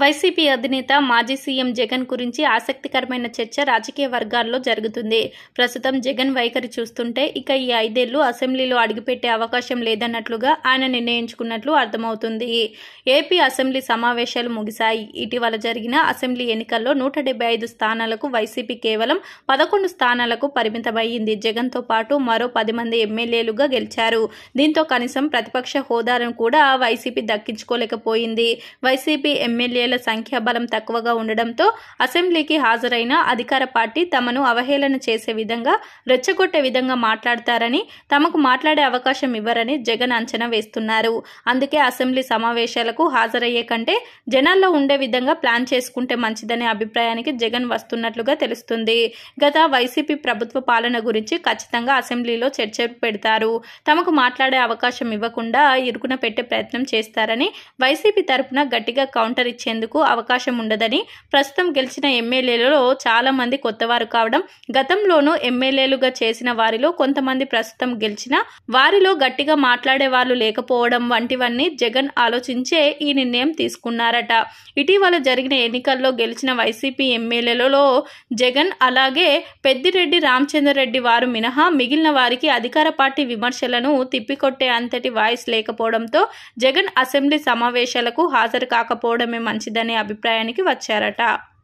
YCP అధినేత మాజీ CM Jagan గురించి ఆసక్తికరమైన చర్చ రాజకీయ వర్గాల్లో జరుగుతుంది ప్రస్తుతం జగన్ వైఖరి చూస్తుంటే ఇక ఈ ఐదేళ్లు అసెంబ్లీలో అడుగుపెట్టే అవకాశం లేదన్నట్లుగా ఆయన నిర్ణయించుకున్నట్లు అర్థమవుతుంది ఏపీ అసెంబ్లీ సమావేశాలు ముగిశాయి ఇటీవల జరిగిన అసెంబ్లీ ఎన్నికల్లో నూట ఐదు స్థానాలకు వైసీపీ కేవలం పదకొండు స్థానాలకు పరిమితమైంది జగన్తో పాటు మరో పది మంది ఎమ్మెల్యేలుగా గెలిచారు దీంతో కనీసం ప్రతిపక్ష హోదాను కూడా వైసీపీ దక్కించుకోలేకపోయింది వైసీపీ ఎమ్మెల్యే ఎమ్మెల్యేల సంఖ్యాబలం తక్కువగా ఉండడంతో అసెంబ్లీకి హాజరైన అధికార పార్టీ తమను అవహేళన చేసే విధంగా రెచ్చగొట్టే విధంగా మాట్లాడతారని తమకు మాట్లాడే అవకాశం ఇవ్వరని జగన్ అంచనా వేస్తున్నారు అందుకే అసెంబ్లీ సమావేశాలకు హాజరయ్యే కంటే జనాల్లో ఉండే విధంగా ప్లాన్ చేసుకుంటే మంచిదనే అభిప్రాయానికి జగన్ వస్తున్నట్లుగా తెలుస్తుంది గత వైసీపీ ప్రభుత్వ పాలన గురించి ఖచ్చితంగా అసెంబ్లీలో చర్చ పెడతారు తమకు మాట్లాడే అవకాశం ఇవ్వకుండా ఇరుకున పెట్టే ప్రయత్నం చేస్తారని వైసీపీ తరపున గట్టిగా కౌంటర్ ఇచ్చేందుకు చేసేందుకు అవకాశం ఉండదని ప్రస్తుతం గెలిచిన ఎమ్మెల్యేలలో చాలామంది కొత్తవారు కావడం గతంలోనూ ఎమ్మెల్యేలుగా చేసిన వారిలో కొంతమంది ప్రస్తుతం గెలిచిన వారిలో గట్టిగా మాట్లాడే వాళ్ళు లేకపోవడం వంటివన్నీ జగన్ ఆలోచించే ఈ నిర్ణయం తీసుకున్నారట ఇటీవల జరిగిన ఎన్నికల్లో గెలిచిన వైసీపీ ఎమ్మెల్యేలలో జగన్ అలాగే పెద్దిరెడ్డి రామచంద్రరెడ్డి వారు మినహా మిగిలిన వారికి అధికార పార్టీ విమర్శలను తిప్పికొట్టే అంతటి వాయిస్ లేకపోవడంతో జగన్ అసెంబ్లీ సమావేశాలకు హాజరు కాకపోవడమే మంచి మంచిదనే అభిప్రాయానికి వచ్చారట